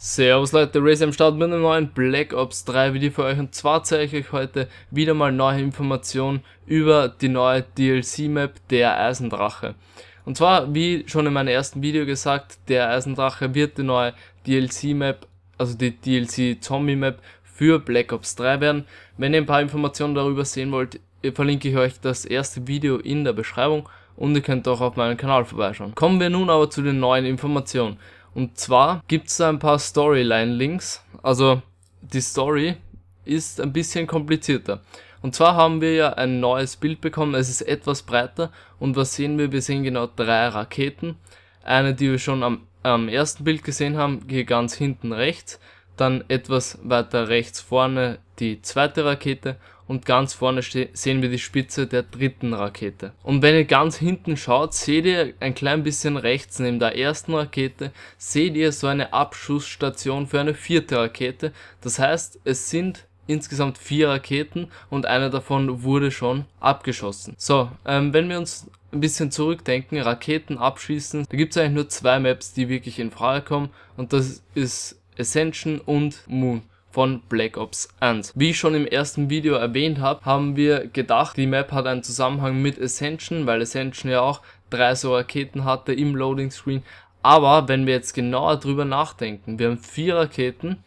Servus Leute, Razer am Start mit einem neuen Black Ops 3 Video für euch und zwar zeige ich euch heute wieder mal neue Informationen über die neue DLC Map der Eisendrache. Und zwar, wie schon in meinem ersten Video gesagt, der Eisendrache wird die neue DLC Map, also die DLC Zombie Map für Black Ops 3 werden. Wenn ihr ein paar Informationen darüber sehen wollt, verlinke ich euch das erste Video in der Beschreibung und ihr könnt auch auf meinen Kanal vorbeischauen. Kommen wir nun aber zu den neuen Informationen. Und zwar gibt es da ein paar Storyline-Links. Also die Story ist ein bisschen komplizierter. Und zwar haben wir ja ein neues Bild bekommen, es ist etwas breiter. Und was sehen wir? Wir sehen genau drei Raketen. Eine, die wir schon am, am ersten Bild gesehen haben, hier ganz hinten rechts. Dann etwas weiter rechts vorne die zweite Rakete und ganz vorne sehen wir die Spitze der dritten Rakete. Und wenn ihr ganz hinten schaut, seht ihr ein klein bisschen rechts neben der ersten Rakete, seht ihr so eine Abschussstation für eine vierte Rakete. Das heißt, es sind insgesamt vier Raketen und eine davon wurde schon abgeschossen. So, ähm, wenn wir uns ein bisschen zurückdenken, Raketen abschießen, da gibt es eigentlich nur zwei Maps, die wirklich in Frage kommen und das ist Ascension und Moon von Black Ops 1. Wie ich schon im ersten Video erwähnt habe, haben wir gedacht, die Map hat einen Zusammenhang mit Ascension, weil Ascension ja auch drei so Raketen hatte im Loading Screen. Aber wenn wir jetzt genauer drüber nachdenken, wir haben vier Raketen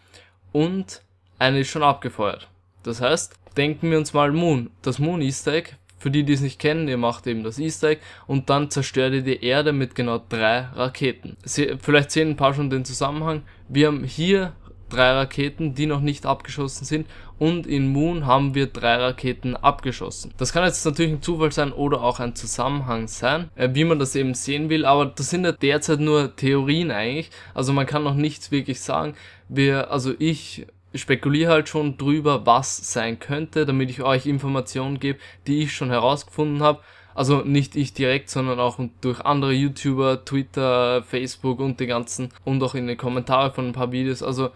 und eine ist schon abgefeuert. Das heißt, denken wir uns mal Moon, das Moon Easter Egg, für die, die es nicht kennen, ihr macht eben das Easter Egg und dann zerstört ihr die Erde mit genau drei Raketen. Sie, vielleicht sehen ein paar schon den Zusammenhang. Wir haben hier drei Raketen, die noch nicht abgeschossen sind und in Moon haben wir drei Raketen abgeschossen. Das kann jetzt natürlich ein Zufall sein oder auch ein Zusammenhang sein, äh, wie man das eben sehen will, aber das sind ja derzeit nur Theorien eigentlich, also man kann noch nichts wirklich sagen. Wir, also ich spekuliere halt schon drüber, was sein könnte, damit ich euch Informationen gebe, die ich schon herausgefunden habe. Also nicht ich direkt, sondern auch durch andere YouTuber, Twitter, Facebook und die ganzen und auch in den Kommentaren von ein paar Videos. Also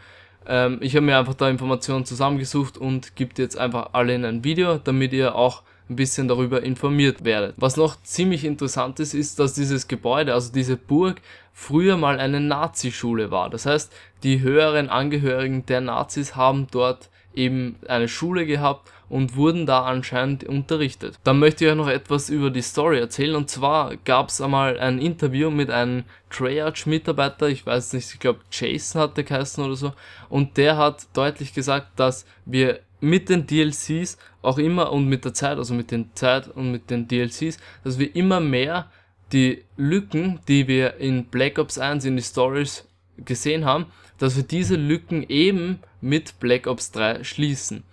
ähm, ich habe mir einfach da Informationen zusammengesucht und gibt jetzt einfach alle in ein Video, damit ihr auch ein bisschen darüber informiert werdet. Was noch ziemlich interessant ist, ist, dass dieses Gebäude, also diese Burg, früher mal eine Nazi-Schule war. Das heißt, die höheren Angehörigen der Nazis haben dort eben eine Schule gehabt und wurden da anscheinend unterrichtet. Dann möchte ich euch noch etwas über die Story erzählen und zwar gab es einmal ein Interview mit einem Treyarch-Mitarbeiter, ich weiß nicht, ich glaube Jason hat der geheißen oder so, und der hat deutlich gesagt, dass wir mit den DLCs auch immer und mit der Zeit, also mit den Zeit und mit den DLCs, dass wir immer mehr die Lücken, die wir in Black Ops 1 in die Stories gesehen haben, dass wir diese Lücken eben mit Black Ops 3 schließen.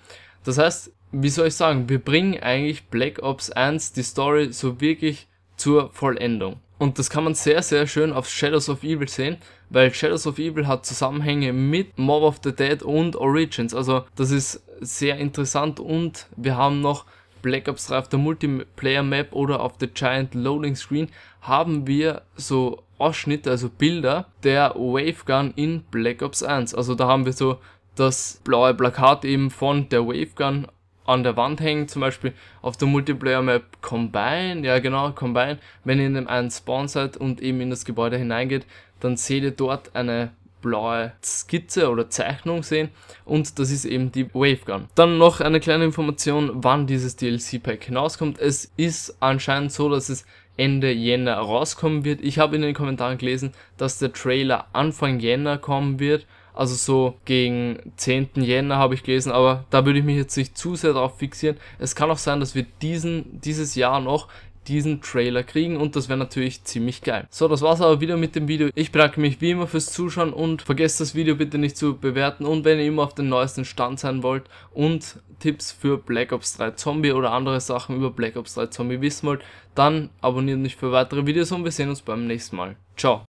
Das heißt, wie soll ich sagen, wir bringen eigentlich Black Ops 1 die Story so wirklich zur Vollendung. Und das kann man sehr, sehr schön auf Shadows of Evil sehen, weil Shadows of Evil hat Zusammenhänge mit Mob of the Dead und Origins. Also das ist sehr interessant und wir haben noch Black Ops 3 auf der Multiplayer Map oder auf der Giant Loading Screen haben wir so Ausschnitte, also Bilder der Wavegun in Black Ops 1. Also da haben wir so das blaue Plakat eben von der Wavegun an der Wand hängen, zum Beispiel auf der Multiplayer-Map Combine, ja genau, Combine, wenn ihr in dem einen Spawn seid und eben in das Gebäude hineingeht, dann seht ihr dort eine blaue Skizze oder Zeichnung sehen und das ist eben die Wavegun. Dann noch eine kleine Information, wann dieses DLC-Pack hinauskommt. Es ist anscheinend so, dass es Ende Jänner rauskommen wird. Ich habe in den Kommentaren gelesen, dass der Trailer Anfang Jänner kommen wird. Also so gegen 10. Jänner habe ich gelesen, aber da würde ich mich jetzt nicht zu sehr darauf fixieren. Es kann auch sein, dass wir diesen, dieses Jahr noch diesen Trailer kriegen und das wäre natürlich ziemlich geil. So, das war's aber wieder mit dem Video. Ich bedanke mich wie immer fürs Zuschauen und vergesst das Video bitte nicht zu bewerten und wenn ihr immer auf den neuesten Stand sein wollt und Tipps für Black Ops 3 Zombie oder andere Sachen über Black Ops 3 Zombie wissen wollt, dann abonniert mich für weitere Videos und wir sehen uns beim nächsten Mal. Ciao!